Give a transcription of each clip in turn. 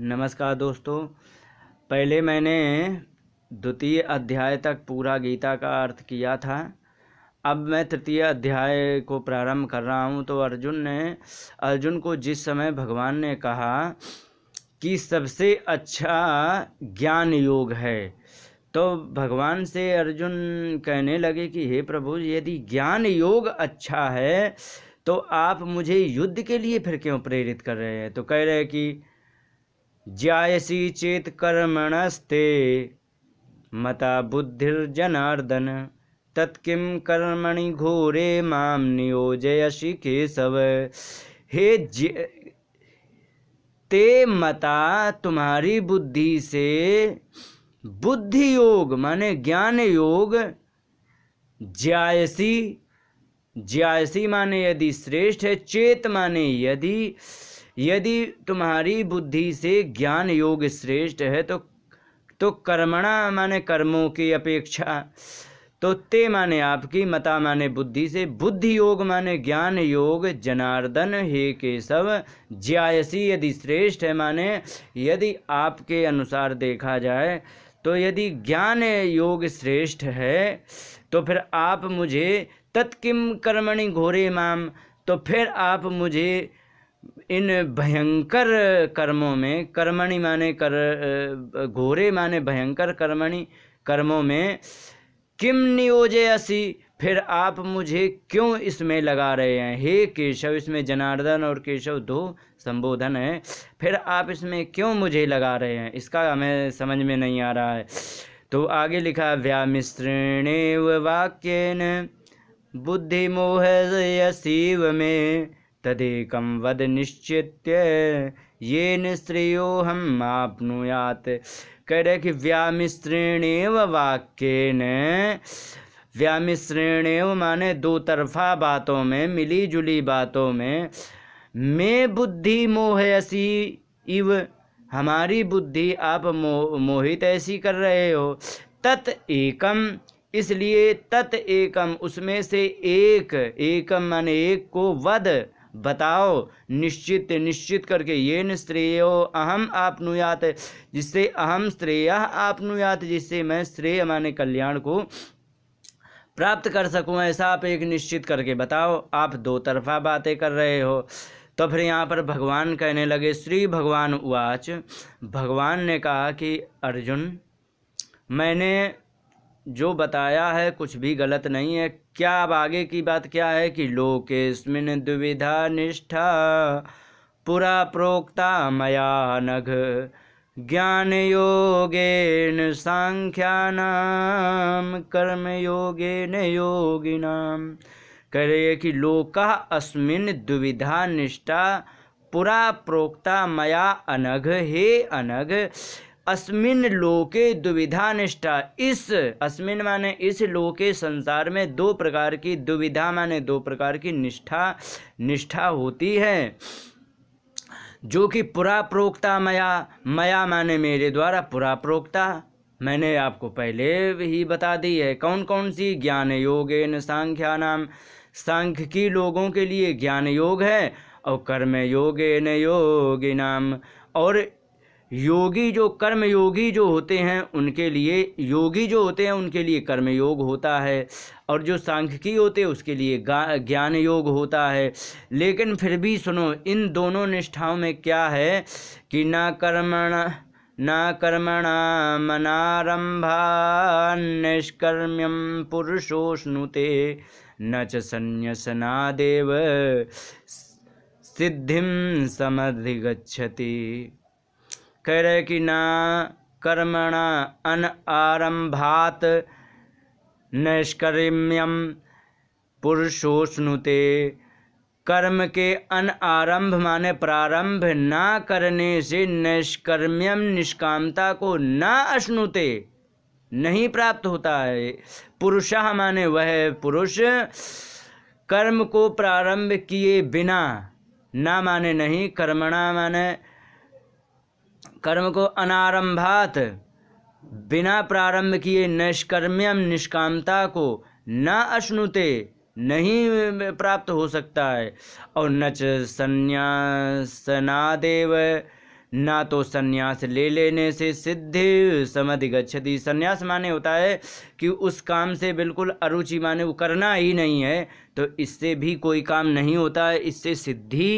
नमस्कार दोस्तों पहले मैंने द्वितीय अध्याय तक पूरा गीता का अर्थ किया था अब मैं तृतीय अध्याय को प्रारंभ कर रहा हूँ तो अर्जुन ने अर्जुन को जिस समय भगवान ने कहा कि सबसे अच्छा ज्ञान योग है तो भगवान से अर्जुन कहने लगे कि हे प्रभु यदि ज्ञान योग अच्छा है तो आप मुझे युद्ध के लिए फिर क्यों प्रेरित कर रहे हैं तो कह रहे हैं कि ज्यायसी चेत कर्मणस्ते मता बुद्धिर्जनार्दन तत्किम कर्मणि घोरे माम नियोजयसि केशव हे ते मता तुम्हारी बुद्धि से बुद्धि योग माने ज्ञान योग ज्यायसी ज्यायसी माने यदि श्रेष्ठ है चेत माने यदि यदि तुम्हारी बुद्धि से ज्ञान योग श्रेष्ठ है तो तो कर्मणा माने कर्मों की अपेक्षा तो ते माने आपकी मता माने बुद्धि से बुद्धि योग माने ज्ञान योग जनार्दन हे केशव ज्यायसी यदि श्रेष्ठ है माने यदि आपके अनुसार देखा जाए तो यदि ज्ञान योग श्रेष्ठ है तो फिर आप मुझे तत्किम कर्मणि घोरे माम तो फिर आप मुझे इन भयंकर कर्मों में कर्मणि माने कर घोरे माने भयंकर कर्मणि कर्मों में किम नियोजे असी फिर आप मुझे क्यों इसमें लगा रहे हैं हे केशव इसमें जनार्दन और केशव दो संबोधन है फिर आप इसमें क्यों मुझे लगा रहे हैं इसका हमें समझ में नहीं आ रहा है तो आगे लिखा वाक्य बुद्धि मोह शिव में तदेक वद निश्चित्य रहे कि व्यामिश्रेण वाक्य ने व्यामिश्रेणेव माने दो तरफा बातों में मिली जुली बातों में मैं बुद्धि मोह ऐसी इव हमारी बुद्धि आप मो, मोहित ऐसी कर रहे हो तत एकम इसलिए तत एकम उसमें से एक एकम माने एक को वध बताओ निश्चित निश्चित करके येन श्रेयो अहम आपनुयात जिससे अहम श्रेय आपनुयात जिससे मैं श्रेय माने कल्याण को प्राप्त कर सकूं ऐसा आप एक निश्चित करके बताओ आप दो तरफा बातें कर रहे हो तो फिर यहाँ पर भगवान कहने लगे श्री भगवान उवाच भगवान ने कहा कि अर्जुन मैंने जो बताया है कुछ भी गलत नहीं है क्या अब आगे की बात क्या है कि लोकेस्मिन दुविधा निष्ठा पुरा प्रोक्ता मया नघ ज्ञान योगेन नाम कर्म योगेन योगिनाम कह रही है कि लोका अस्मिन दुविधा निष्ठा पुरा प्रोक्ता मया अनघ हे अनघ अस्मिन लोके दुविधा निष्ठा इस अस्मिन माने इस लोके संसार में दो प्रकार की दुविधा माने दो प्रकार की निष्ठा निष्ठा होती है जो कि पुरा प्रोक्ता मया मया माने मेरे द्वारा पुरा प्रोक्ता मैंने आपको पहले ही बता दी है कौन कौन सी ज्ञान योगेन सांख्या नाम की लोगों के लिए ज्ञान योग है और कर्म योग नाम और योगी जो कर्म योगी जो होते हैं उनके लिए योगी जो होते हैं उनके लिए कर्म योग होता है और जो सांख्यिकी होते हैं उसके लिए ज्ञान योग होता है लेकिन फिर भी सुनो इन दोनों निष्ठाओं में क्या है कि न कर्मण न कर्मणा कर्मणामनारंभान्निष्कर्म्यम पुरुषोष्णुते न च देव सिद्धिम समधिगछति कह रहे कि ना कर्मणा अन आरंभात नैष्कर्म्यम पुरुषोष्णुते कर्म के अन आरंभ माने प्रारंभ ना करने से नैष्कर्म्यम निष्कामता को ना अश्नुते नहीं प्राप्त होता है पुरुष माने वह पुरुष कर्म को प्रारंभ किए बिना ना माने नहीं कर्मणा माने कर्म को अनारंभात बिना प्रारंभ किए निष्कर्म्यम निष्कामता को न अश्नुते नहीं प्राप्त हो सकता है और न संन्यासनादेव ना तो सन्यास ले लेने से सिद्धि समधि गच्छति सन्यास माने होता है कि उस काम से बिल्कुल अरुचि माने वो करना ही नहीं है तो इससे भी कोई काम नहीं होता है इससे सिद्धि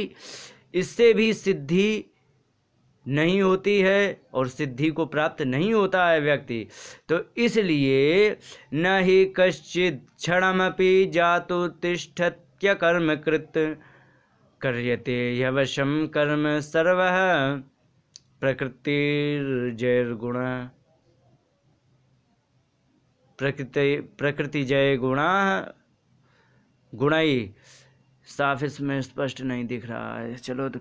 इससे भी सिद्धि नहीं होती है और सिद्धि को प्राप्त नहीं होता है व्यक्ति तो इसलिए न ही कश्चित क्षणमपि जातो तिष्ठत्य कर्म कृत करते यवशम कर्म सर्व प्रकृतिर्जयगुण प्रकृति प्रकृति जय गुणा गुणई साफ इसमें स्पष्ट नहीं दिख रहा है चलो तो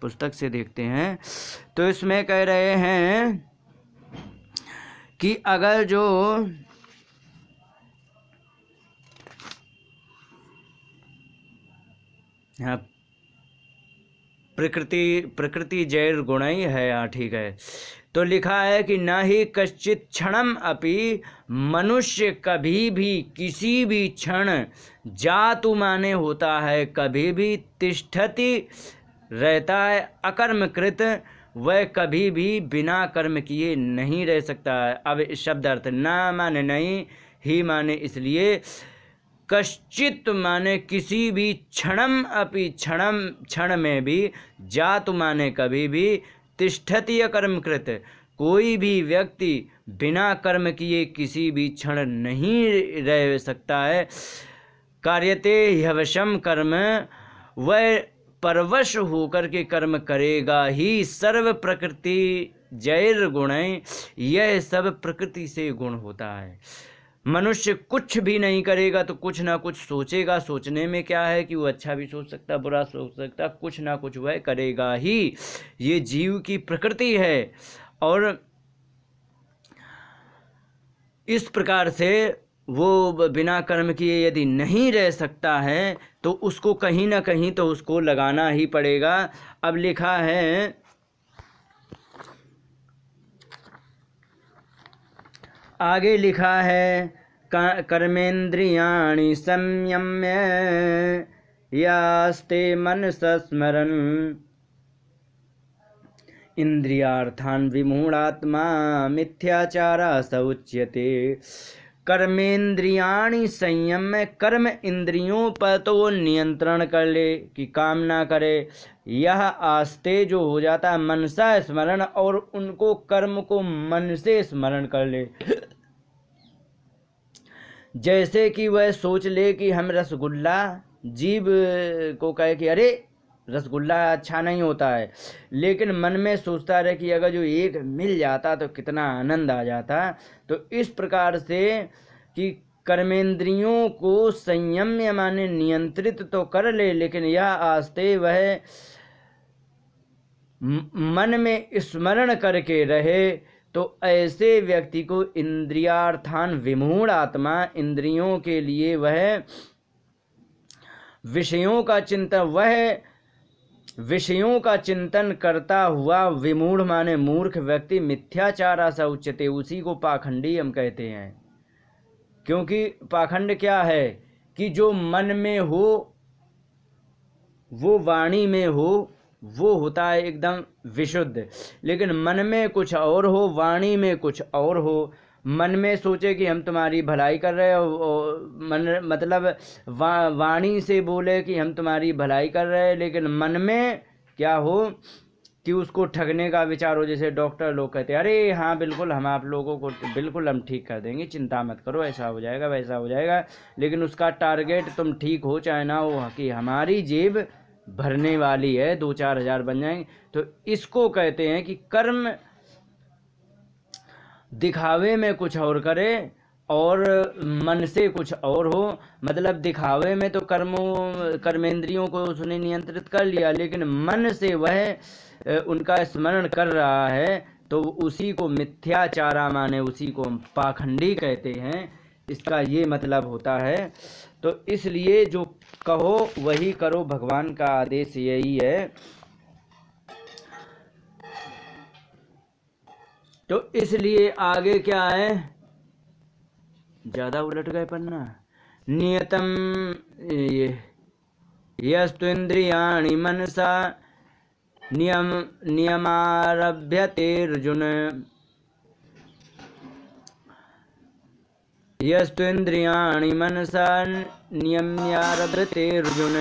पुस्तक से देखते हैं तो इसमें कह रहे हैं कि अगर जो हाँ प्रकृति प्रकृति जैर गुणई है हाँ ठीक है तो लिखा है कि न ही कश्चित क्षणम अपि मनुष्य कभी भी किसी भी क्षण जातु माने होता है कभी भी तिष्ठति रहता है अकर्म कृत वह कभी भी बिना कर्म किए नहीं रह सकता है अब इस शब्द अर्थ न माने नहीं ही माने इसलिए कश्चित माने किसी भी क्षणम अपि क्षणम क्षण में भी जात माने कभी भी तिष्ठति कर्मकृत कोई भी व्यक्ति बिना कर्म किए किसी भी क्षण नहीं रह सकता है कार्यते हवशम कर्म वह परवश होकर के कर्म करेगा ही सर्व प्रकृति जैर गुण यह सब प्रकृति से गुण होता है मनुष्य कुछ भी नहीं करेगा तो कुछ ना कुछ सोचेगा सोचने में क्या है कि वो अच्छा भी सोच सकता बुरा सोच सकता कुछ ना कुछ वह करेगा ही ये जीव की प्रकृति है और इस प्रकार से वो बिना कर्म किए यदि नहीं रह सकता है तो उसको कहीं ना कहीं तो उसको लगाना ही पड़ेगा अब लिखा है आगे लिखा है कर्मेन्द्रिया संयम्य यास्ते मन सस्मरण इंद्रियार्थान विमूढ़ात्मा मिथ्याचारा सऊच्यते कर्मेंद्रियाणी संयम में कर्म इंद्रियों पर तो वो नियंत्रण कर ले कि काम ना करे यह आस्ते जो हो जाता है मनसा स्मरण और उनको कर्म को मन से स्मरण कर ले जैसे कि वह सोच ले कि हम रसगुल्ला जीव को कहे कि अरे रसगुल्ला अच्छा नहीं होता है लेकिन मन में सोचता रहे कि अगर जो एक मिल जाता तो कितना आनंद आ जाता तो इस प्रकार से कि कर्मेंद्रियों को संयम्य माने नियंत्रित तो कर ले लेकिन यह आस्ते वह मन में स्मरण करके रहे तो ऐसे व्यक्ति को इंद्रियार्थान विमूढ़ आत्मा इंद्रियों के लिए वह विषयों का चिंतन वह विषयों का चिंतन करता हुआ विमूढ़ माने मूर्ख व्यक्ति मिथ्याचारा सा उच्चते उसी को पाखंडी हम कहते हैं क्योंकि पाखंड क्या है कि जो मन में हो वो वाणी में हो वो होता है एकदम विशुद्ध लेकिन मन में कुछ और हो वाणी में कुछ और हो मन में सोचे कि हम तुम्हारी भलाई कर रहे हैं मन मतलब वा, वाणी से बोले कि हम तुम्हारी भलाई कर रहे हैं लेकिन मन में क्या हो कि उसको ठगने का विचार हो जैसे डॉक्टर लोग कहते हैं अरे हाँ बिल्कुल हम आप लोगों को बिल्कुल हम ठीक कर देंगे चिंता मत करो ऐसा हो जाएगा वैसा हो जाएगा लेकिन उसका टारगेट तुम ठीक हो चाहे ना हो कि हमारी जेब भरने वाली है दो चार हज़ार बन जाएंगे तो इसको कहते हैं कि कर्म दिखावे में कुछ और करे और मन से कुछ और हो मतलब दिखावे में तो कर्मों कर्मेंद्रियों को उसने नियंत्रित कर लिया लेकिन मन से वह उनका स्मरण कर रहा है तो उसी को मिथ्याचारा माने उसी को पाखंडी कहते हैं इसका ये मतलब होता है तो इसलिए जो कहो वही करो भगवान का आदेश यही है तो इसलिए आगे क्या है ज़्यादा उलट गए पन्ना नियतम ये यस्तु इंद्रिया मनसा नियम नियमारभ्य तेर्जुन यस्तु इंद्रिया मनसा तेर्जुन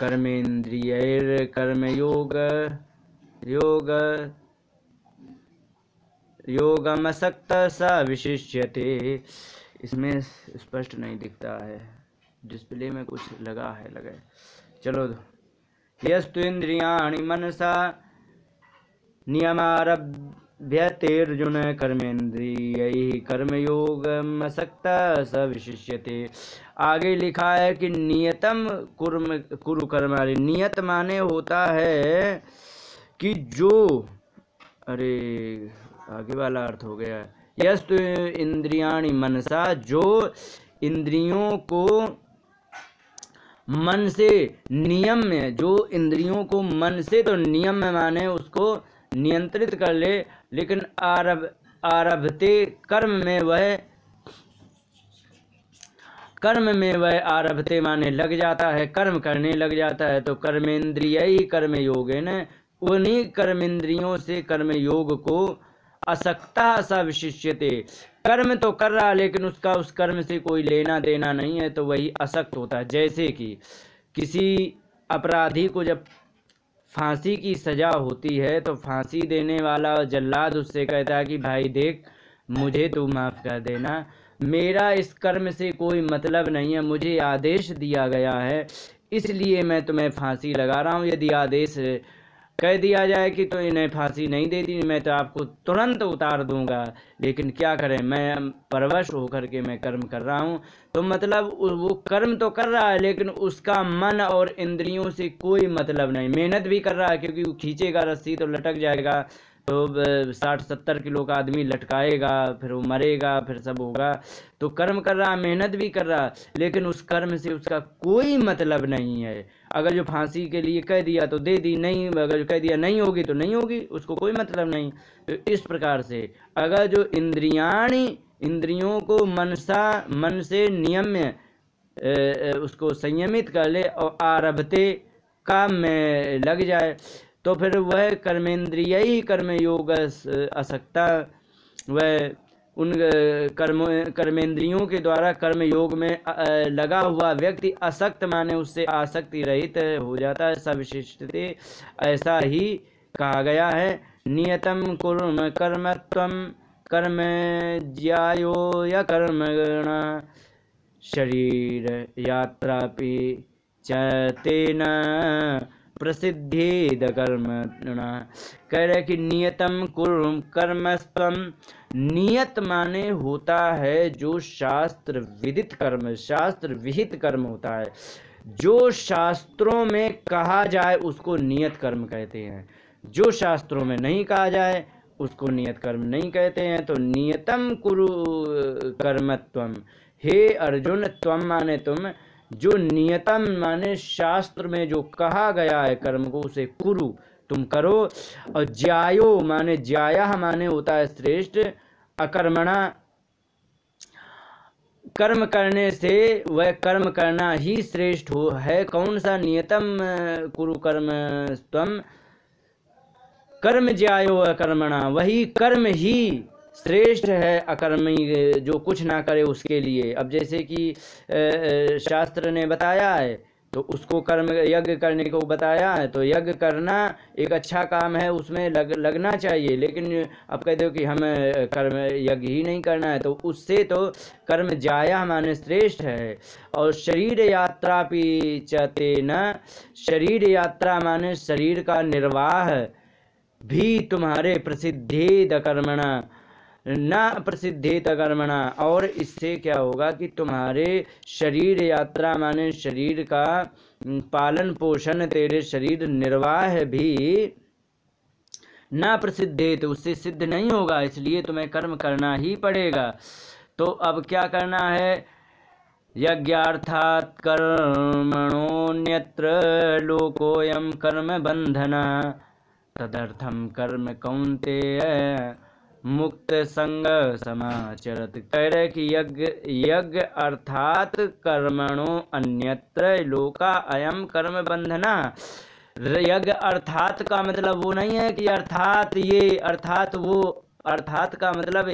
कर्मेन्द्रिय कर्मेन्द्रियैर्कर्मयोग योग, योग योगमसक्त सा विशिष्यते इसमें स्पष्ट नहीं दिखता है डिस्प्ले में कुछ लगा है है चलो यस्तु इंद्रिया मनसा नियमारभ्यतेर्जुन कर्मेन्द्रिय कर्मयोगमसक्त स विशिष्यते आगे लिखा है कि नियतम कुर्म कुरु कर्म नियत माने होता है कि जो अरे आगे वाला अर्थ हो गया यस्तु इंद्रियाणी मनसा जो इंद्रियों को मन से नियम में जो इंद्रियों को मन से तो नियम में माने उसको नियंत्रित कर ले लेकिन आरभ आरभते कर्म में वह कर्म में वह आरभते माने लग जाता है कर्म करने लग जाता है तो कर्मेंद्रिय ही कर्म योग है न उन्हीं कर्मेंद्रियों से कर्म योग को असक्ता सा विशिष्य कर्म तो कर रहा लेकिन उसका उस कर्म से कोई लेना देना नहीं है तो वही असक्त होता है जैसे कि किसी अपराधी को जब फांसी की सज़ा होती है तो फांसी देने वाला जल्लाद उससे कहता है कि भाई देख मुझे तो माफ़ कर देना मेरा इस कर्म से कोई मतलब नहीं है मुझे आदेश दिया गया है इसलिए मैं तुम्हें फांसी लगा रहा हूँ यदि आदेश कह दिया जाए कि तो इन्हें फांसी नहीं दे दी मैं तो आपको तुरंत उतार दूंगा लेकिन क्या करें मैं परवश होकर के मैं कर्म कर रहा हूँ तो मतलब वो कर्म तो कर रहा है लेकिन उसका मन और इंद्रियों से कोई मतलब नहीं मेहनत भी कर रहा है क्योंकि वो खींचेगा रस्सी तो लटक जाएगा तो साठ सत्तर किलो का आदमी लटकाएगा फिर वो मरेगा फिर सब होगा तो कर्म कर रहा मेहनत भी कर रहा लेकिन उस कर्म से उसका कोई मतलब नहीं है अगर जो फांसी के लिए कह दिया तो दे दी नहीं अगर जो कह दिया नहीं होगी तो नहीं होगी उसको कोई मतलब नहीं तो इस प्रकार से अगर जो इंद्रियाणी इंद्रियों को मनसा मन से नियम्य उसको संयमित कर ले और आरभते काम में लग जाए तो फिर वह कर्मेंद्रिय ही कर्मयोग असक्ता वह उन कर्म कर्मेंद्रियों के द्वारा कर्मयोग में लगा हुआ व्यक्ति असक्त माने उससे आसक्ति रहित हो जाता है सविशिष्ट ऐसा ही कहा गया है नियतम कुर्म कर्मत्व कर्म ज्यायो या कर्म शरीर यात्रा पी चेना प्रसिद्धि कर्म कह रहे कि नियतम कुर्म कर्मस्तम नियत माने होता है जो शास्त्र विदित कर्म शास्त्र विहित कर्म होता है जो शास्त्रों में कहा जाए उसको नियत कर्म कहते हैं जो शास्त्रों में नहीं कहा जाए उसको नियत कर्म नहीं कहते हैं तो नियतम कुरु कर्मत्वम हे अर्जुन त्वम माने तुम जो नियतम माने शास्त्र में जो कहा गया है कर्म को उसे कुरु तुम करो और जायो माने जाया माने होता है श्रेष्ठ अकर्मणा कर्म करने से वह कर्म करना ही श्रेष्ठ हो है कौन सा नियतम कुरु कर्म तम कर्म ज्यायो अकर्मणा वही कर्म ही श्रेष्ठ है अकर्मी जो कुछ ना करे उसके लिए अब जैसे कि शास्त्र ने बताया है तो उसको कर्म यज्ञ करने को बताया है तो यज्ञ करना एक अच्छा काम है उसमें लग लगना चाहिए लेकिन अब कहते हो कि हमें कर्म यज्ञ ही नहीं करना है तो उससे तो कर्म जाया माने श्रेष्ठ है और शरीर यात्रा भी चाहते न शरीर यात्रा माने शरीर का निर्वाह भी तुम्हारे प्रसिद्धि द कर्मणा न प्रसिद्धित कर्मणा और इससे क्या होगा कि तुम्हारे शरीर यात्रा माने शरीर का पालन पोषण तेरे शरीर निर्वाह भी न प्रसिद्धित उससे सिद्ध नहीं होगा इसलिए तुम्हें कर्म करना ही पड़ेगा तो अब क्या करना है यज्ञार्थात कर्मणोन्यत्र लोकोयम कर्म बंधना तदर्थम कर्म कौनते है मुक्त संग समाचरत कर कि यज्ञ यज्ञ अर्थात कर्मणो अन्यत्र लोका अयम कर्म बंधना यज्ञ अर्थात का मतलब वो नहीं है कि अर्थात ये अर्थात वो अर्थात का मतलब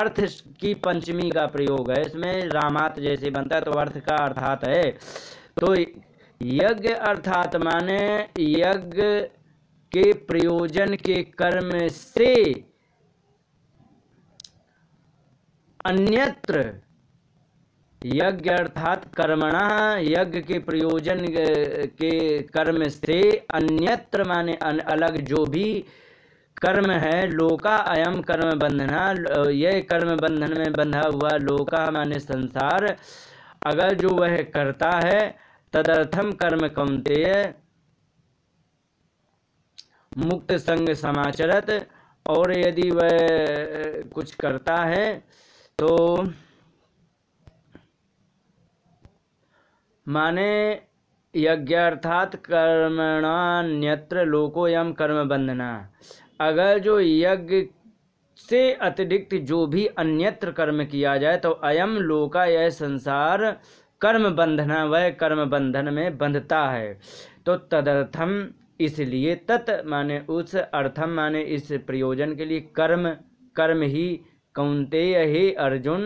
अर्थ की पंचमी का प्रयोग है इसमें रामात जैसे बनता है तो अर्थ का अर्थात है तो यज्ञ अर्थात माने यज्ञ के प्रयोजन के कर्म से अन्यत्र यज्ञ अर्थात कर्मणा यज्ञ के प्रयोजन के कर्म से अन्यत्र माने अन, अलग जो भी कर्म है लोका अयम कर्म बंधना यह कर्म बंधन में बंधा हुआ लोका माने संसार अगर जो वह करता है तदर्थम कर्म कौनते मुक्त संग समाचरत और यदि वह कुछ करता है तो माने यज्ञार्थात कर्मणान्यत्र लोकोयम कर्म बंधना अगर जो यज्ञ से अतिरिक्त जो भी अन्यत्र कर्म किया जाए तो अयम लोका यह संसार कर्म बंधना वह कर्म बंधन में बंधता है तो तदर्थम इसलिए तत् माने उस अर्थम माने इस प्रयोजन के लिए कर्म कर्म ही कौंतेय हे अर्जुन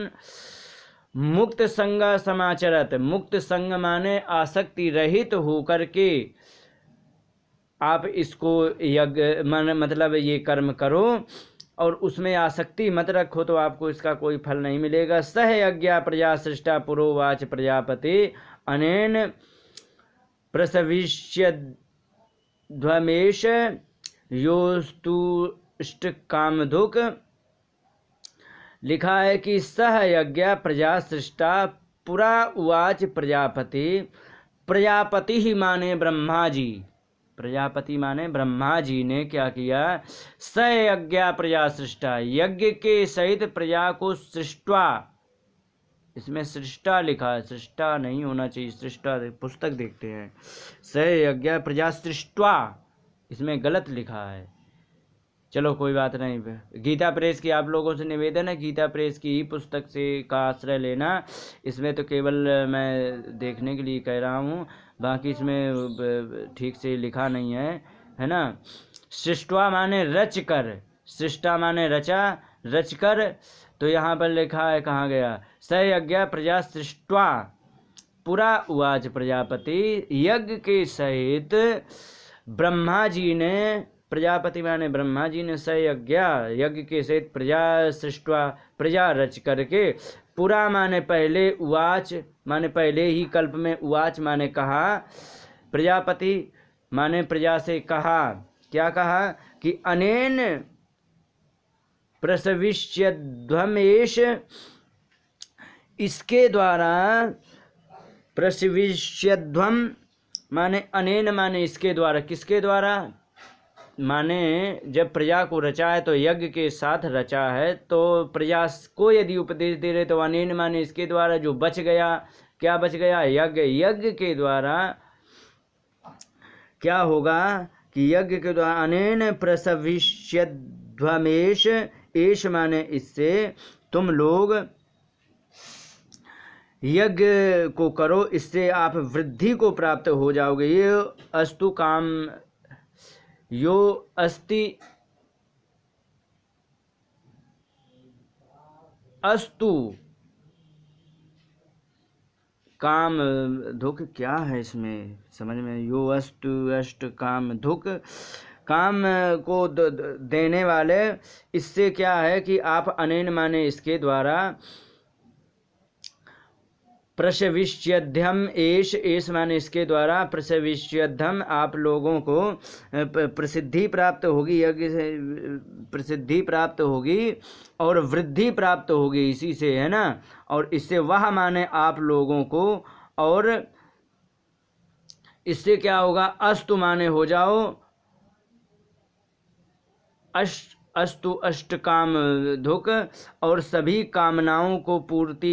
मुक्त संग समाचरत मुक्त संग माने आसक्ति रहित होकर के आप इसको यज्ञ मन मतलब ये कर्म करो और उसमें आसक्ति मत रखो तो आपको इसका कोई फल नहीं मिलेगा सह यज्ञा प्रजा सृष्टा पुरोवाच प्रजापति अनेन प्रसविष्य ध्वेश योस्तुष्ट कामधुक लिखा है कि सह यज्ञ प्रजा सृष्टा पुरा उवाच प्रजापति प्रजापति ही माने ब्रह्मा जी प्रजापति माने ब्रह्मा जी ने क्या किया स यज्ञ प्रजा सृष्टा यज्ञ के सहित प्रजा को सृष्टवा इसमें सृष्टा लिखा है सृष्टा नहीं होना चाहिए सृष्टा पुस्तक देखते हैं स यज्ञ प्रजा सृष्टा इसमें गलत लिखा है चलो कोई बात नहीं गीता प्रेस की आप लोगों से निवेदन है गीता प्रेस की ही पुस्तक से का आश्रय लेना इसमें तो केवल मैं देखने के लिए कह रहा हूँ बाकी इसमें ठीक से लिखा नहीं है है ना सृष्टवा माने रच कर सृष्टा माने रचा रच कर तो यहाँ पर लिखा है कहाँ गया सज्ञ प्रजा सृष्टवा पुरा उवाच प्रजापति यज्ञ के सहित ब्रह्मा जी ने प्रजापति माने ब्रह्मा जी ने सयज्ञ यज्ञ के सहित प्रजा सृष्टवा प्रजा रच करके पुरा माने पहले उवाच माने पहले ही कल्प में उवाच माने कहा प्रजापति माने प्रजा से कहा क्या कहा कि अनेन प्रसविष्यध्वमेश इसके द्वारा प्रसविष्यध्वम माने अनेन माने इसके द्वारा किसके द्वारा माने जब प्रजा को रचा है तो यज्ञ के साथ रचा है तो प्रजा को यदि उपदेश दे रहे तो अनेन माने इसके द्वारा जो बच गया क्या बच गया यज्ञ यज्ञ के द्वारा क्या होगा कि यज्ञ के द्वारा अनेन प्रसविष्यध्वमेश एश माने इससे तुम लोग यज्ञ को करो इससे आप वृद्धि को प्राप्त हो जाओगे ये अस्तु काम यो अस्ति अस्तु काम धुक क्या है इसमें समझ में यो अस्तु अष्ट काम धुक काम को देने वाले इससे क्या है कि आप अनेन माने इसके द्वारा प्रसविष्यध्यम एश एश मान इसके द्वारा प्रसविष्यध्यम आप लोगों को प्रसिद्धि प्राप्त होगी यज्ञ प्रसिद्धि प्राप्त होगी और वृद्धि प्राप्त होगी इसी से है ना और इससे वह माने आप लोगों को और इससे क्या होगा अस्तु माने हो जाओ अश अस्तु अष्ट काम धुक और सभी कामनाओं को पूर्ति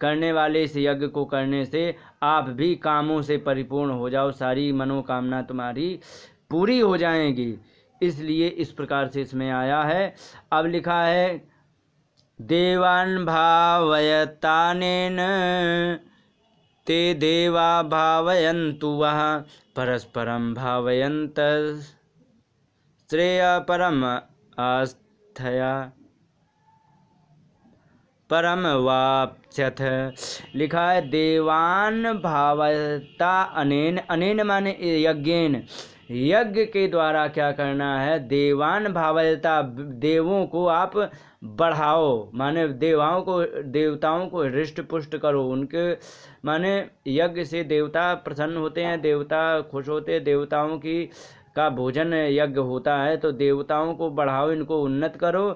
करने वाले इस यज्ञ को करने से आप भी कामों से परिपूर्ण हो जाओ सारी मनोकामना तुम्हारी पूरी हो जाएंगी इसलिए इस प्रकार से इसमें आया है अब लिखा है देवान ने ते देवा भावयंतु वह परस्परम भावयंत श्रेय परम आस्थया परम वाप्यथ लिखा है देवान भावता अनेन अनेन माने यज्ञेन यज्ञ के द्वारा क्या करना है देवान भावता देवों को आप बढ़ाओ माने देवाओं को देवताओं को हृष्ट पुष्ट करो उनके माने यज्ञ से देवता प्रसन्न होते हैं देवता खुश होते हैं देवताओं की का भोजन यज्ञ होता है तो देवताओं को बढ़ाओ इनको उन्नत करो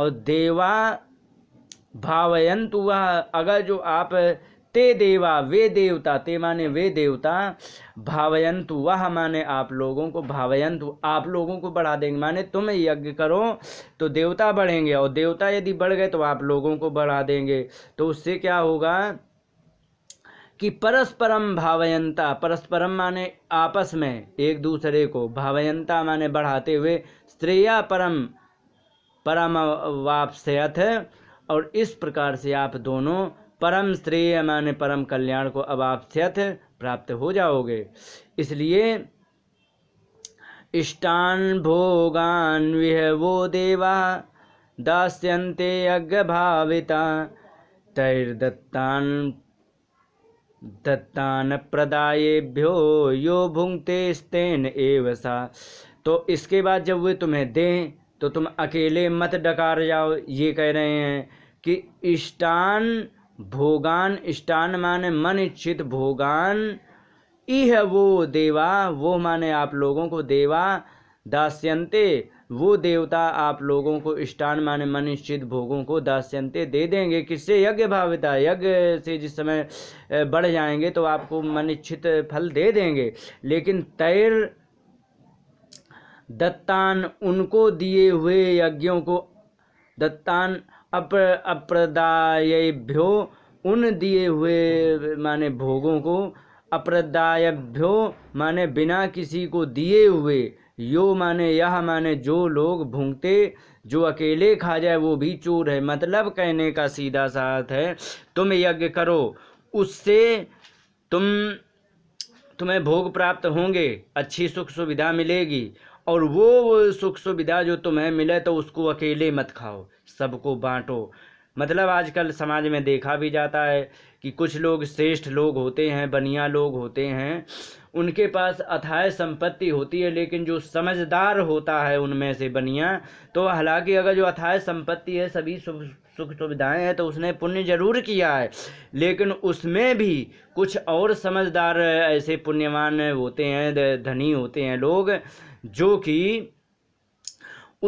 और देवा भावयंत वह अगर जो आप ते देवा वे देवता ते माने वे देवता भावयंत वह माने आप लोगों को भावयंत आप लोगों को बढ़ा देंगे माने तुम यज्ञ करो तो देवता बढ़ेंगे और देवता यदि बढ़ गए तो आप लोगों को बढ़ा देंगे तो उससे क्या होगा कि परस्परम भावयंता परस्परम माने आपस में एक दूसरे को भावयंता माने बढ़ाते हुए स्त्रेया परम परम वापसयत अथ और इस प्रकार से आप दोनों परम स्त्रेय माने परम कल्याण को अवापस्यत प्राप्त हो जाओगे इसलिए इष्टान भोगान विह वो देवा दास्यन्ते अग्रभाविता तैर्दत्तान दत्तान प्रदायेभ्यो यो भुंगते स्तेन एव सा तो इसके बाद जब वे तुम्हें दें तो तुम अकेले मत डकार जाओ ये कह रहे हैं कि इष्टान भोगान इष्टान माने मन इच्छित भोगान इह वो देवा वो माने आप लोगों को देवा दास्यंते वो देवता आप लोगों को इष्टान माने मन निश्चित भोगों को दास्यंते दे देंगे किससे यज्ञ भाविता यज्ञ से जिस समय बढ़ जाएंगे तो आपको मन इच्छित फल दे देंगे लेकिन तैर दत्तान उनको दिए हुए यज्ञों को दत्तान अप अप्रदायभ्यो उन दिए हुए माने भोगों को अप्रदायभ्यो माने बिना किसी को दिए हुए यो माने यह माने जो लोग भूंगते जो अकेले खा जाए वो भी चूर है मतलब कहने का सीधा सा अर्थ है तुम यज्ञ करो उससे तुम तुम्हें भोग प्राप्त होंगे अच्छी सुख सुविधा मिलेगी और वो सुख सुविधा जो तुम्हें मिले तो उसको अकेले मत खाओ सबको बांटो मतलब आजकल समाज में देखा भी जाता है कि कुछ लोग श्रेष्ठ लोग होते हैं बनिया लोग होते हैं उनके पास अथाय संपत्ति होती है लेकिन जो समझदार होता है उनमें से बनिया तो हालांकि अगर जो अथाय संपत्ति है सभी सुख सुख सुविधाएँ हैं तो उसने पुण्य जरूर किया है लेकिन उसमें भी कुछ और समझदार ऐसे पुण्यवान होते हैं धनी होते हैं लोग जो कि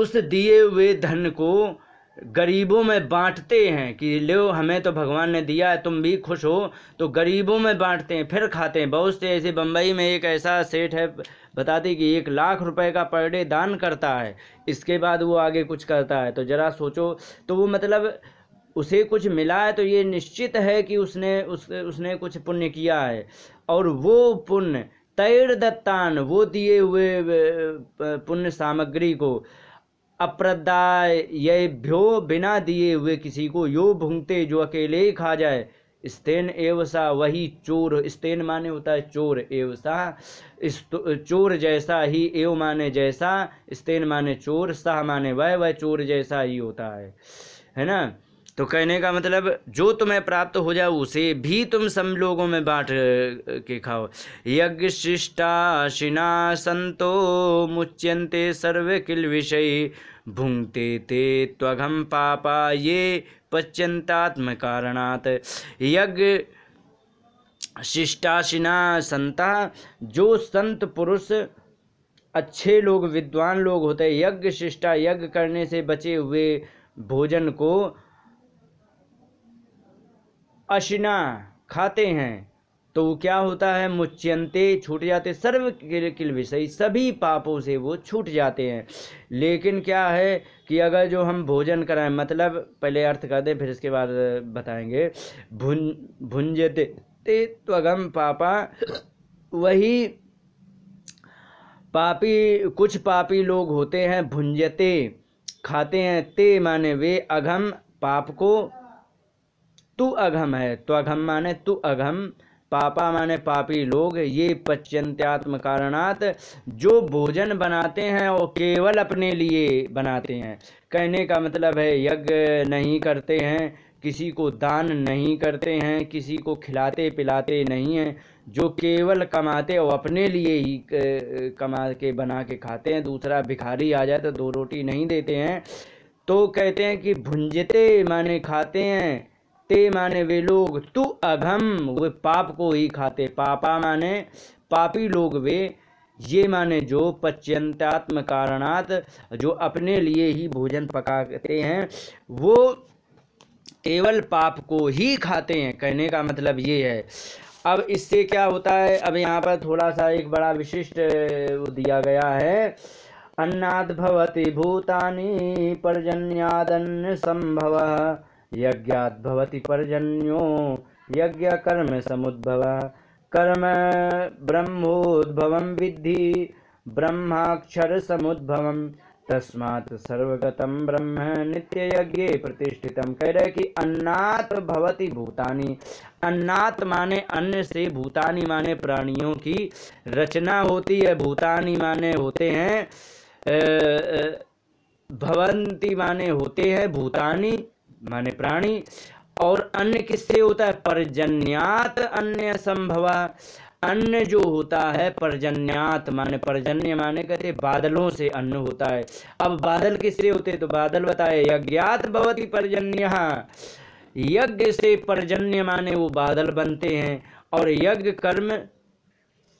उस दिए हुए धन को गरीबों में बांटते हैं कि लो हमें तो भगवान ने दिया है तुम भी खुश हो तो गरीबों में बांटते हैं फिर खाते हैं बहुत से ऐसे बम्बई में एक ऐसा सेठ है बताते कि एक लाख रुपए का पर डे दान करता है इसके बाद वो आगे कुछ करता है तो ज़रा सोचो तो वो मतलब उसे कुछ मिला है तो ये निश्चित है कि उसने उस उसने कुछ पुण्य किया है और वो पुण्य तैर दत्तान वो दिए हुए पुण्य सामग्री को अप्रदायभ्यो बिना दिए हुए किसी को यो भूंगते जो अकेले ही खा जाए स्तेन एवसा वही चोर स्तेन माने होता है चोर एवसा चोर जैसा ही एव माने जैसा स्तेन माने चोर सह माने वह वह चोर जैसा ही होता है है ना तो कहने का मतलब जो तुम्हें प्राप्त हो जाए उसे भी तुम सब लोगों में बांट के खाओ यज्ञ शिष्टाशिना संतो मुच्यंते सर्व किल विषय भूंगते ते त्वघम पापा ये पच्यंतात्म कारणात यज्ञ शिष्टाशिना संता जो संत पुरुष अच्छे लोग विद्वान लोग होते यज्ञ शिष्टा यज्ञ करने से बचे हुए भोजन को अशिना खाते हैं तो वो क्या होता है मुच्यंते छूट जाते सर्व किल विषय सभी पापों से वो छूट जाते हैं लेकिन क्या है कि अगर जो हम भोजन कराएं मतलब पहले अर्थ कर दें फिर इसके बाद बताएंगे भुन भुंजते ते त्वगम पापा वही पापी कुछ पापी लोग होते हैं भुंजते खाते हैं ते माने वे अघम पाप को तू अघम है तो अघम माने तू अघम पापा माने पापी लोग ये पच्यंत्यात्म कारणात जो भोजन बनाते हैं वो केवल अपने लिए बनाते हैं कहने का मतलब है यज्ञ नहीं करते हैं किसी को दान नहीं करते हैं किसी को खिलाते पिलाते नहीं हैं जो केवल कमाते वो अपने लिए ही कमा के बना के खाते हैं दूसरा भिखारी आ जाए तो दो रोटी नहीं देते हैं तो कहते हैं कि भुंजते माने खाते हैं ते माने वे लोग तु अघम वे पाप को ही खाते पापा माने पापी लोग वे ये माने जो पच्यंतात्म कारणात जो अपने लिए ही भोजन पकाते हैं वो केवल पाप को ही खाते हैं कहने का मतलब ये है अब इससे क्या होता है अब यहाँ पर थोड़ा सा एक बड़ा विशिष्ट दिया गया है अन्नाद भवति भूतानि पर्जन्यादन्य संभव यज्ञाभवती पर्जन्यो यज्ञ कर्म समुद्भव कर्म ब्रह्मोद्भव विद्धि समुद्भव तस्मात् सर्वगतम ब्रह्म यज्ञ प्रतिष्ठित कह रहे कि अन्नात भवती भूतानी अन्नात माने अन्न से भूतानी माने प्राणियों की रचना होती है भूतानी माने होते हैं भवंती माने होते हैं भूतानी माने प्राणी और अन्य किससे होता है परजन्यात अन्य संभव अन्य जो होता है परजन्यात माने पर्जन्य माने कहते बादलों से अन्न होता है अब बादल किससे होते तो बादल बताए यज्ञात भवती पर्जन्य यज्ञ से पर्जन्य माने वो बादल बनते हैं और यज्ञ कर्म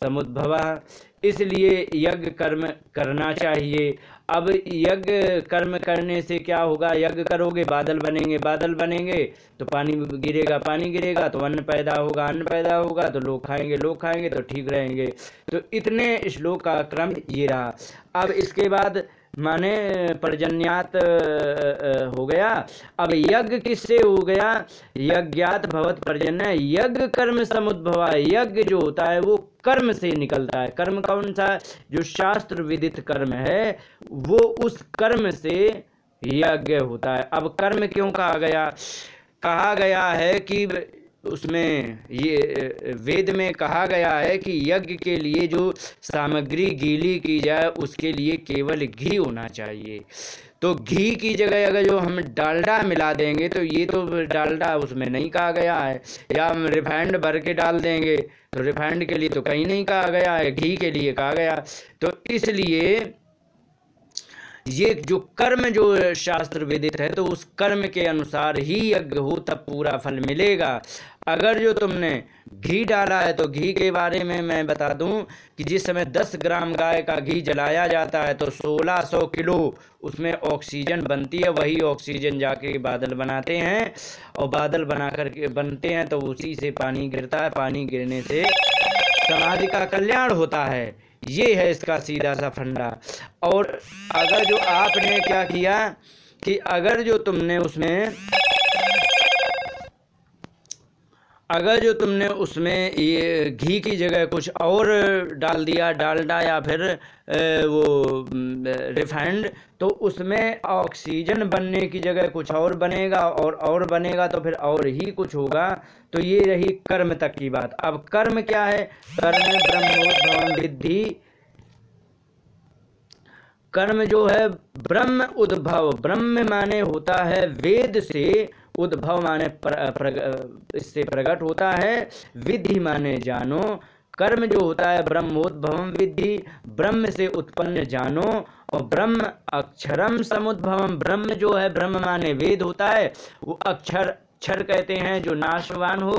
समुद्भव इसलिए यज्ञ कर्म करना चाहिए अब यज्ञ कर्म करने से क्या होगा यज्ञ करोगे बादल बनेंगे बादल बनेंगे तो पानी गिरेगा पानी गिरेगा तो अन्न पैदा होगा अन्न पैदा होगा तो लोग खाएंगे लोग खाएंगे तो ठीक रहेंगे तो इतने श्लोक का क्रम ये रहा अब इसके बाद माने पर्जन्यात हो गया अब यज्ञ किससे हो गया यज्ञात भवत पर्जन्य यज्ञ कर्म समुद्भवा यज्ञ जो होता है वो कर्म से निकलता है कर्म कौन सा जो शास्त्र विदित कर्म है वो उस कर्म से यज्ञ होता है अब कर्म क्यों कहा गया कहा गया है कि तो उसमें ये वेद में कहा गया है कि यज्ञ के लिए जो सामग्री गीली की जाए उसके लिए केवल घी होना चाहिए तो घी की जगह अगर जो हम डालडा मिला देंगे तो ये तो डालडा उसमें नहीं कहा गया है या हम रिफाइंड भर के डाल देंगे तो रिफाइंड के लिए तो कहीं नहीं कहा गया है घी के लिए कहा गया तो इसलिए ये जो कर्म जो शास्त्र विदित है तो उस कर्म के अनुसार ही यज्ञ हो तब पूरा फल मिलेगा अगर जो तुमने घी डाला है तो घी के बारे में मैं बता दूं कि जिस समय 10 ग्राम गाय का घी जलाया जाता है तो 1600 किलो उसमें ऑक्सीजन बनती है वही ऑक्सीजन जाके बादल बनाते हैं और बादल बना कर के बनते हैं तो उसी से पानी गिरता है पानी गिरने से समाज का कल्याण होता है ये है इसका सीधा सा फंडा और अगर जो आपने क्या किया कि अगर जो तुमने उसमें अगर जो तुमने उसमें ये घी की जगह कुछ और डाल दिया डालडा या फिर वो रिफाइंड तो उसमें ऑक्सीजन बनने की जगह कुछ और बनेगा और और बनेगा तो फिर और ही कुछ होगा तो ये रही कर्म तक की बात अब कर्म क्या है कर्म ब्रह्म विद्धि कर्म जो है ब्रह्म उद्भव ब्रह्म माने होता है वेद से उद्भव माने प्र, प्र, इससे प्रकट होता है विधि माने जानो कर्म जो होता है ब्रह्मोद्भवम विधि ब्रह्म से उत्पन्न जानो और ब्रह्म अक्षरम समुद्भवम ब्रह्म जो है ब्रह्म माने वेद होता है वो अक्षर अक्षर कहते हैं जो नाशवान हो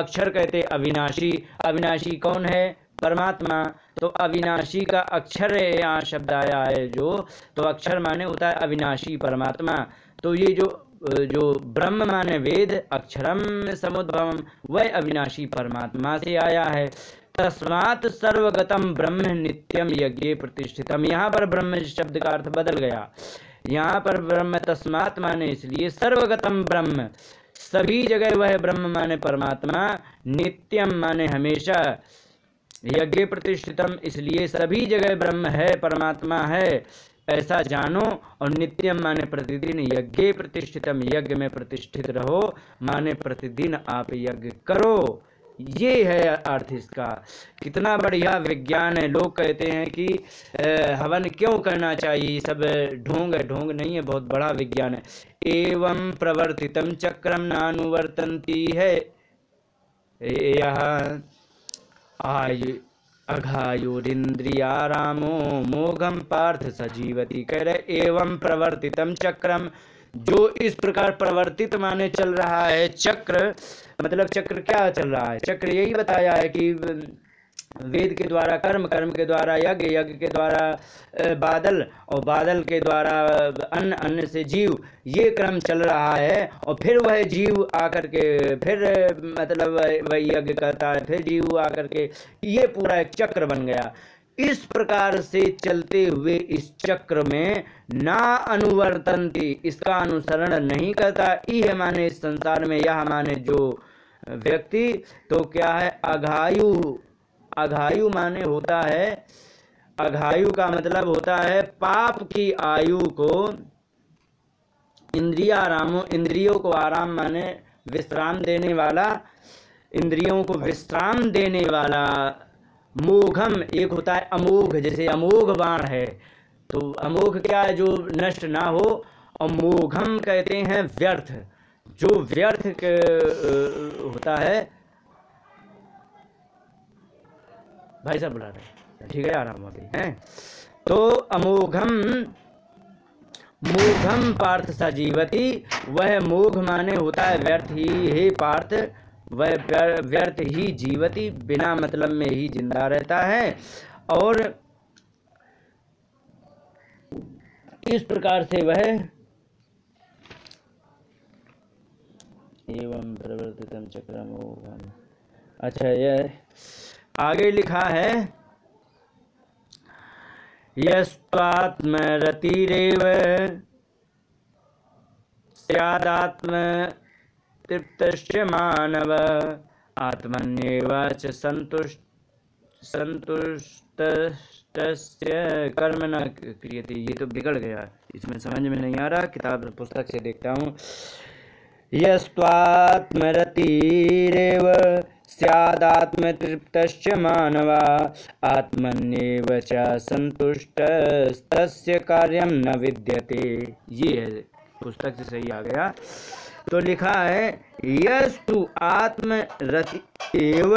अक्षर कहते अविनाशी अविनाशी कौन है परमात्मा तो अविनाशी का अक्षर यहाँ शब्द आया है जो तो अक्षर माने होता है अविनाशी परमात्मा तो ये जो जो ब्रह्म माने वेद अक्षरम समुद्भवम वह अविनाशी परमात्मा से आया है तस्मात सर्वगतम ब्रह्म नित्यम यज्ञ प्रतिष्ठितम यहाँ पर ब्रह्म शब्द का अर्थ बदल गया यहाँ पर ब्रह्म तस्मात माने इसलिए सर्वगतम ब्रह्म सभी जगह वह ब्रह्म माने परमात्मा नित्यम माने हमेशा यज्ञ प्रतिष्ठितम इसलिए सभी जगह ब्रह्म है परमात्मा है ऐसा जानो और नित्यम माने प्रतिदिन यज्ञ प्रतिष्ठितम यज्ञ में प्रतिष्ठित रहो माने प्रतिदिन आप यज्ञ करो ये है अर्थ इसका कितना बढ़िया विज्ञान है लोग कहते हैं कि हवन क्यों करना चाहिए सब ढोंग है ढोंग नहीं है बहुत बड़ा विज्ञान है एवं प्रवर्तितम चक्रम नानुवर्तनती है यह आयु अघायुरिन्द्रियारामो मोघम पार्थ सजीवति कर एवं प्रवर्तितम चक्रम जो इस प्रकार प्रवर्तित माने चल रहा है चक्र मतलब चक्र क्या चल रहा है चक्र यही बताया है कि वेद के द्वारा कर्म कर्म के द्वारा यज्ञ यज्ञ के द्वारा बादल और बादल के द्वारा अन्न अन्न से जीव ये क्रम चल रहा है और फिर वह जीव आकर के फिर मतलब वह यज्ञ करता है फिर जीव आकर के ये पूरा एक चक्र बन गया इस प्रकार से चलते हुए इस चक्र में ना अनुवर्तनती इसका अनुसरण नहीं करता यह माने इस संसार में यह माने जो व्यक्ति तो क्या है अघायु अघायु माने होता है अघायु का मतलब होता है पाप की आयु को इंद्रिया आराम इंद्रियों को आराम माने विश्राम देने वाला इंद्रियों को विश्राम देने वाला मोघम एक होता है अमोघ जैसे अमोघ बाण है तो अमोघ क्या है जो नष्ट ना हो और मोघम कहते हैं व्यर्थ जो व्यर्थ होता है भाई साहब बुला रहे हैं ठीक है आराम अभी है तो अमोघम मूघम पार्थ सजीवती वह मूघ माने होता है व्यर्थ ही हे पार्थ वह व्यर्थ ही जीवती बिना मतलब में ही जिंदा रहता है और इस प्रकार से वह एवं प्रवर्तितम चक्रमोघम अच्छा यह आगे लिखा है यस्वात्म यस्वात्मरतिरेव सियादात्म तृप्त मानव आत्मन्येवाच संतुष्ट संतुष्ट कर्म न क्रियते ये तो बिगड़ गया इसमें समझ में नहीं आ रहा किताब पुस्तक से देखता हूँ यस्वात्मरतिरेव स्यादात्मतृप्तश्च मानवा आत्मनिव संतुष्ट कार्य कार्यम न विद्यते ये है पुस्तक से सही आ गया तो लिखा है यस्तु आत्मरति एव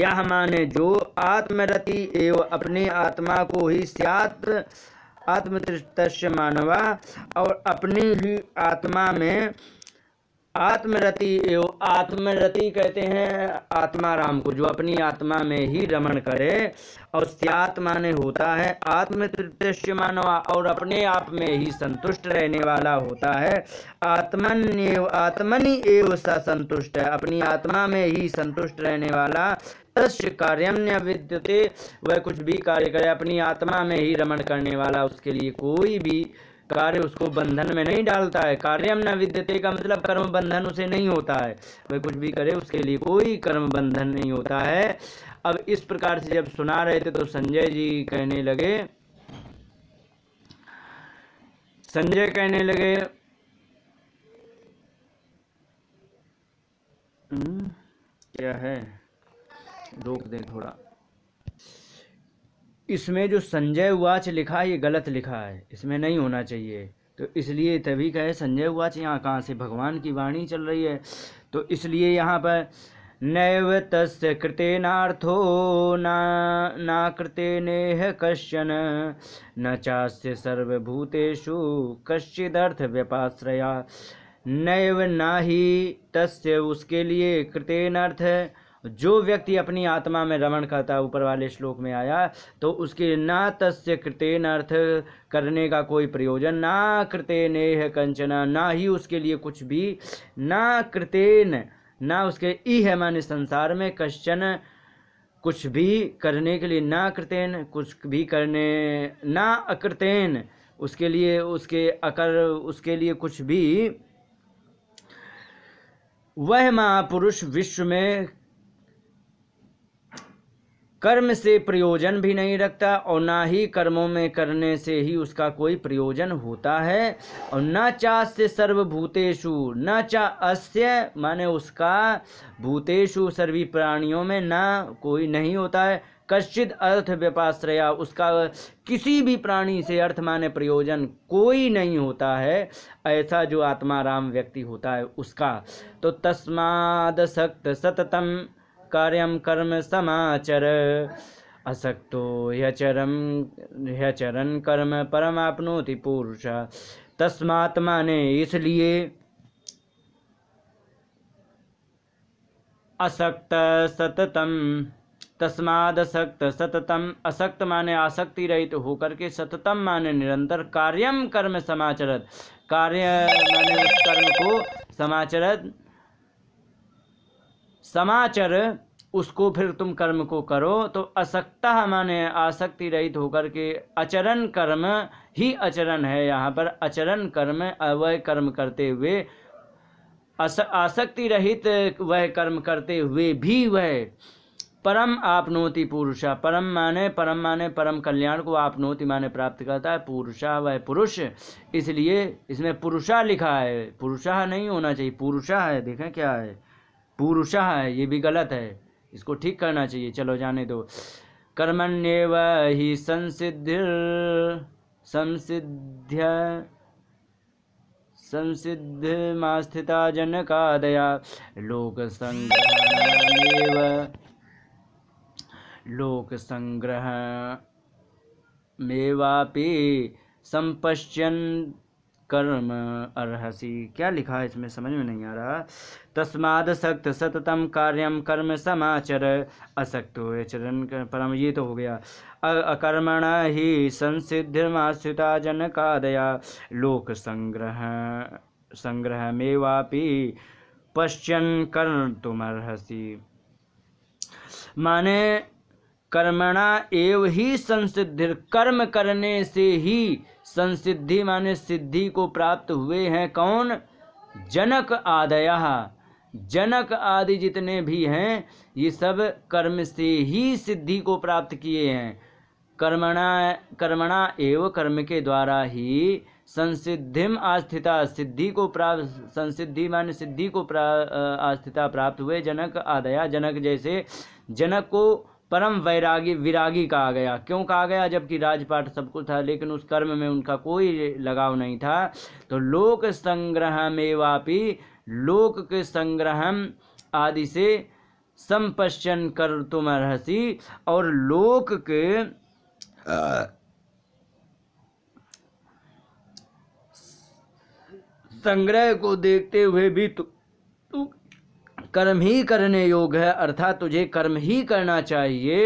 यह माने जो आत्मरति एव अपने आत्मा को ही सियात आत्मतृष्ट मानवा और अपनी ही आत्मा में आत्मरति आत्मरति कहते हैं आत्मा राम को जो अपनी आत्मा में ही रमण करे और आत्मा ने होता है आत्मतृप्त मानवा और अपने आप में ही संतुष्ट रहने वाला होता है आत्मन एव आत्मनि एव संतुष्ट है अपनी आत्मा में ही संतुष्ट रहने वाला तस्य कार्यम विद्यते वह कुछ भी कार्य करे अपनी आत्मा में ही रमण करने वाला उसके लिए कोई भी कार्य उसको बंधन में नहीं डालता है कार्यम न विद्यते का मतलब कर्म बंधन उसे नहीं होता है वह कुछ भी करे उसके लिए कोई कर्म बंधन नहीं होता है अब इस प्रकार से जब सुना रहे थे तो संजय जी कहने लगे संजय कहने लगे हम्म, क्या है रोक दे थोड़ा इसमें जो संजय वाच लिखा है ये गलत लिखा है इसमें नहीं होना चाहिए तो इसलिए तभी कहे संजय वाच यहाँ कहाँ से भगवान की वाणी चल रही है तो इसलिए यहाँ पर नैव तस्य नार्थो ना नेह कश्चन न चास्य सर्वभूतेषु कश्चिदर्थ व्यपाश्रया नैव ना ही तस्य उसके लिए कृतेनार्थ तो जो व्यक्ति अपनी आत्मा में रमण करता है ऊपर वाले श्लोक में आया तो उसके ना तस्य कृतेन अर्थ करने का कोई प्रयोजन ना कृतेन नेह कंचना ना ही उसके लिए कुछ भी ना कृतेन ना उसके ई है माने संसार में कश्चन कुछ भी करने के लिए ना कृतेन कुछ भी करने ना अकृतेन उसके लिए उसके अकर उसके लिए कुछ भी वह महापुरुष विश्व में कर्म से प्रयोजन भी नहीं रखता और ना ही कर्मों में करने से ही उसका कोई प्रयोजन होता है और न चास्य सर्वभूतेषु न चा अस्य माने उसका भूतेषु सर्वी प्राणियों में ना कोई नहीं होता है कश्चित अर्थ व्यपाश्रया उसका किसी भी प्राणी से अर्थ माने प्रयोजन कोई नहीं होता है ऐसा जो आत्मा राम व्यक्ति होता है उसका तो तस्माद सक्त सततम कार्य कर्म समाचर असक्तो ह्यचरं ह्यचरन कर्म परमाप्नोति पुरुष तस्मात्मा ने इसलिए असक्त सततम तस्माद सततम असक्त माने आसक्ति रहित तो होकर के सततम माने निरंतर कार्यम कर्म समाचरत कार्य माने उस कर्म को समाचरत समाचर उसको फिर तुम कर्म को करो तो असक्ता माने आसक्ति रहित होकर के आचरण कर्म ही आचरण है यहाँ पर आचरण कर्म वह कर्म करते हुए अस आसक्ति रहित वह कर्म करते हुए भी वह परम आपनोति पुरुषा परम माने परम माने परम कल्याण को आपनोति माने प्राप्त करता है पुरुषा वह पुरुष इसलिए इसमें पुरुषा लिखा है पुरुषा नहीं होना चाहिए पुरुषा है देखें क्या है पुरुष है ये भी गलत है इसको ठीक करना चाहिए चलो जाने दो कर्मण्यव ही संसिद्धि संसिध्य संसिद्ध मास्थिता दया लोक संग्रह लोक संग्रह मेवापि संपश्यन् कर्म अर्सी क्या लिखा है इसमें समझ में नहीं आ रहा तस्माद सक्त सततम कार्यम कर्म समाचर असक्त हुए चरण परम ये तो हो गया अकर्मण ही संसिद्धिमाश्रिता जनकादया लोक संग्रह संग्रह में वापी पश्चन कर्म अर्सी माने कर्मणा एव ही संसिधिर कर्म करने से ही संसिद्धि माने सिद्धि को प्राप्त हुए हैं कौन जनक आदया जनक आदि जितने भी हैं ये सब कर्म से ही सिद्धि को प्राप्त किए हैं कर्मणा कर्मणा एवं कर्म के द्वारा ही संसिद्धिम आस्थिता सिद्धि को प्राप्त संसिद्धि मान सिद्धि को प्रा आस्थिता प्राप्त हुए जनक आदया जनक जैसे जनक को परम वैरागी विरागी कहा गया क्यों कहा गया जबकि राजपाठ सब कुछ था लेकिन उस कर्म में उनका कोई लगाव नहीं था तो लोक संग्रह में वापी लोक के संग्रह आदि से संपश्चन कर तुम रहसी और लोक के संग्रह को देखते हुए भी तु, कर्म ही करने योग है अर्थात तुझे कर्म ही करना चाहिए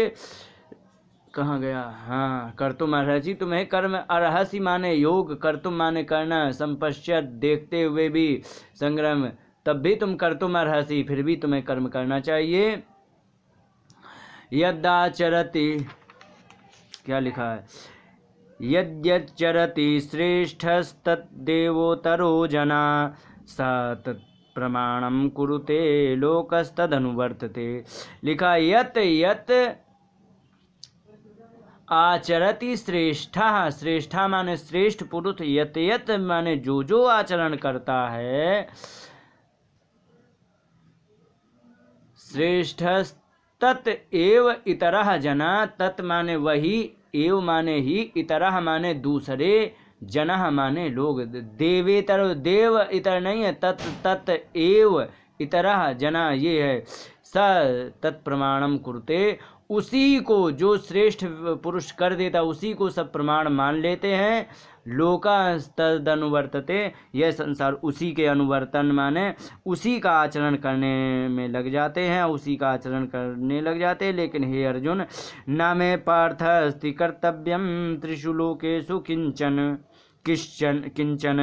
कहाँ गया हाँ कर तुम तो अर्सी तुम्हें कर्म अरहसी माने योग कर तुम तो माने करना संपश्चात देखते हुए भी संग्रम तब भी तुम कर तुम तो अर्सी फिर भी तुम्हें कर्म करना चाहिए यदाचरती क्या लिखा है श्रेष्ठ श्रेष्ठस्तदेवोतरो जना सा प्रमाण कुरुते लोकस्तदनुवर्तते लिखा यत यत आचरति श्रेष्ठा श्रेष्ठा माने श्रेष्ठ पुरुष यत यत माने जो जो आचरण करता है श्रेष्ठ तत एव इतरह जना तत माने वही एव माने ही इतरह माने दूसरे जन माने लोग देवेतर देव इतर नहीं है तत् तत् एव इतर जना ये है स तत्प्रमाणम कुरते उसी को जो श्रेष्ठ पुरुष कर देता उसी को सब प्रमाण मान लेते हैं लोका तद अनुवर्तते यह संसार उसी के अनुवर्तन माने उसी का आचरण करने में लग जाते हैं उसी का आचरण करने लग जाते हैं लेकिन हे अर्जुन न मैं पार्थ अस्ति कर्तव्यम त्रिशु लोकेशु किंचन किश्चन किंचन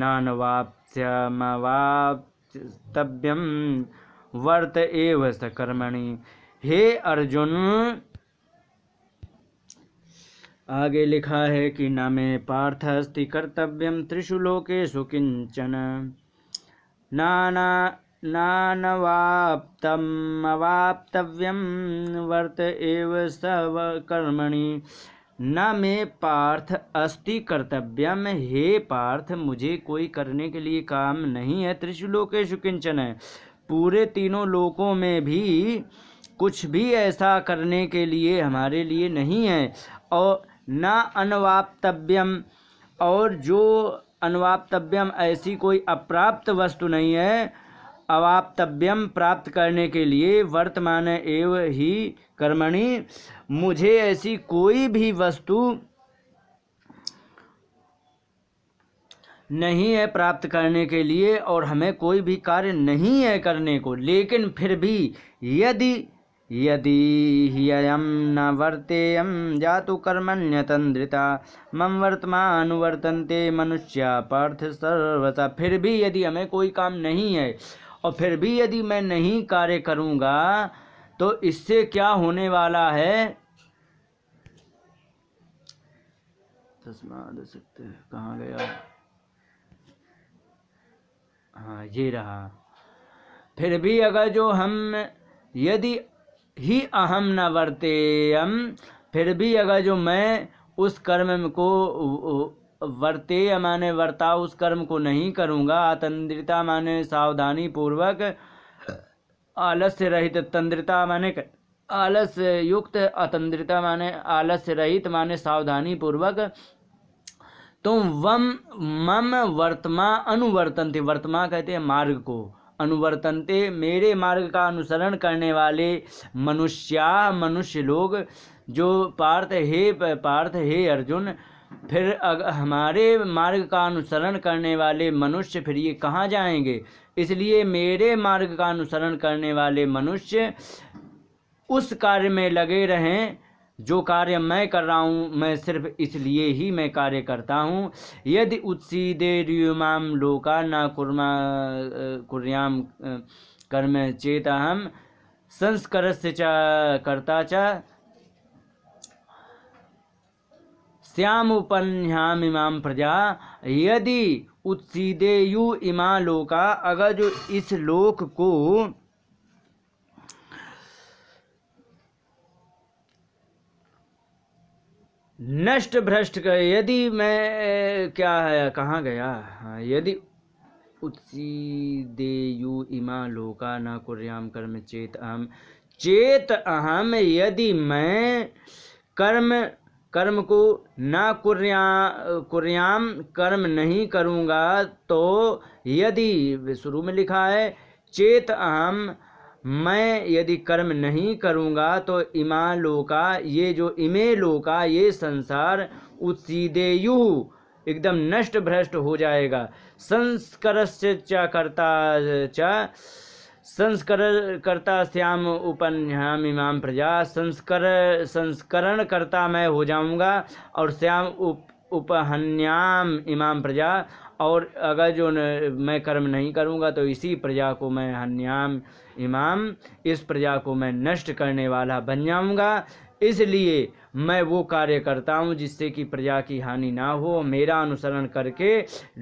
नानवाप्स्यमवाप्तव्यम वर्त एव सकर्मणि हे अर्जुन आगे लिखा है कि न मे पार्थस्ति कर्तव्य त्रिषु लोकेशु किंचन नाना नानवाप्तमवाप्तव्यम वर्त एव सव कर्मणि न मैं पार्थ अस्ति कर्तव्यम हे पार्थ मुझे कोई करने के लिए काम नहीं है त्रिशुलोकेशु किंचन है पूरे तीनों लोकों में भी कुछ भी ऐसा करने के लिए हमारे लिए नहीं है और न अनवाप्तव्यम और जो अनवाप्तव्यम ऐसी कोई अप्राप्त वस्तु नहीं है अवाप्तव्यम प्राप्त करने के लिए वर्तमान एव ही कर्मणि मुझे ऐसी कोई भी वस्तु नहीं है प्राप्त करने के लिए और हमें कोई भी कार्य नहीं है करने को लेकिन फिर भी यदि यदि हम न वर्तेयम जातु कर्मण्यतंद्रिता मम वर्तमान वर्तनते मनुष्य पार्थ सर्वता फिर भी यदि हमें कोई काम नहीं है और फिर भी यदि मैं नहीं कार्य करूँगा तो इससे क्या होने वाला है तस्मा दे सकते हैं कहाँ गया हाँ ये रहा फिर भी अगर जो हम यदि ही अहम न वर्ते हम फिर भी अगर जो मैं उस कर्म को वर्तेय माने वर्ता उस कर्म को नहीं करूँगा तंद्रिता माने सावधानी पूर्वक आलस्य रहित तंद्रिता माने आलस्य युक्त अतंद्रिता माने आलस्य रहित माने सावधानी पूर्वक तुम वम मम वर्तमा अनुवर्तनते वर्तमा कहते हैं मार्ग को अनुवर्तनते मेरे मार्ग का अनुसरण करने वाले मनुष्या मनुष्य लोग जो पार्थ हे पार्थ हे अर्जुन फिर हमारे मार्ग का अनुसरण करने वाले मनुष्य फिर ये कहाँ जाएंगे इसलिए मेरे मार्ग का अनुसरण करने वाले मनुष्य उस कार्य में लगे रहें जो कार्य मैं कर रहा हूँ मैं सिर्फ इसलिए ही मैं कार्य करता हूँ यदि दे रियुमाम लोका ना कुरमा कुर्याम कर्म चेत हम संस्कर से चा करता चा श्याम इमाम प्रजा यदि उत्सीदे यु इमा लोका अगर जो इस लोक को नष्ट भ्रष्ट कर यदि मैं क्या है कहाँ गया हाँ, यदि उत्सीदे यु इमा लोका न कुर्याम कर्म चेत अहम चेत अहम यदि मैं कर्म कर्म को ना कुर्या कुर्याम कर्म नहीं करूँगा तो यदि शुरू में लिखा है चेत अहम मैं यदि कर्म नहीं करूँगा तो इमा लोका ये जो इमे लोका ये संसार उत्सीदेयु एकदम नष्ट भ्रष्ट हो जाएगा संस्कर च कर्ता चा, करता श्याम उपन्याम इमाम प्रजा संस्कर करता मैं हो जाऊंगा और श्याम उप उपहन्याम इमाम प्रजा और अगर जो न, मैं कर्म नहीं करूंगा तो इसी प्रजा को मैं हन्याम इमाम इस प्रजा को मैं नष्ट करने वाला बन जाऊंगा इसलिए मैं वो कार्य करता हूँ जिससे कि प्रजा की हानि ना हो मेरा अनुसरण करके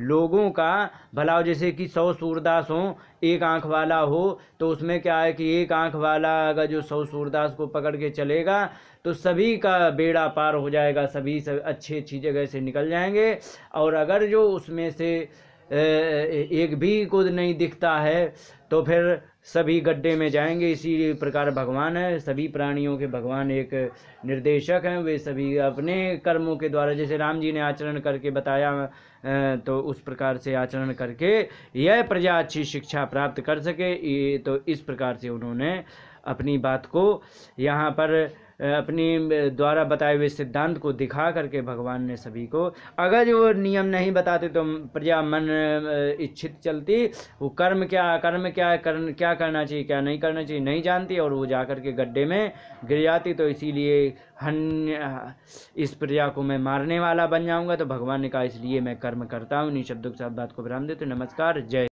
लोगों का भला जैसे कि सौ सूरदास हो एक आंख वाला हो तो उसमें क्या है कि एक आंख वाला अगर जो सौ सूरदास को पकड़ के चलेगा तो सभी का बेड़ा पार हो जाएगा सभी सब अच्छी अच्छी जगह से निकल जाएंगे और अगर जो उसमें से एक भी को नहीं दिखता है तो फिर सभी गड्ढे में जाएंगे इसी प्रकार भगवान है सभी प्राणियों के भगवान एक निर्देशक हैं वे सभी अपने कर्मों के द्वारा जैसे राम जी ने आचरण करके बताया तो उस प्रकार से आचरण करके यह प्रजा अच्छी शिक्षा प्राप्त कर सके तो इस प्रकार से उन्होंने अपनी बात को यहाँ पर अपनी द्वारा बताए हुए सिद्धांत को दिखा करके भगवान ने सभी को अगर वो नियम नहीं बताते तो प्रजा मन इच्छित चलती वो कर्म क्या कर्म क्या कर, क्या करना चाहिए क्या नहीं करना चाहिए नहीं जानती और वो जा कर के गड्ढे में गिर जाती तो इसीलिए हन इस प्रजा को मैं मारने वाला बन जाऊँगा तो भगवान ने कहा इसलिए मैं कर्म करता हूँ इन्हीं शब्दों के साथ बात को विराम देते नमस्कार जय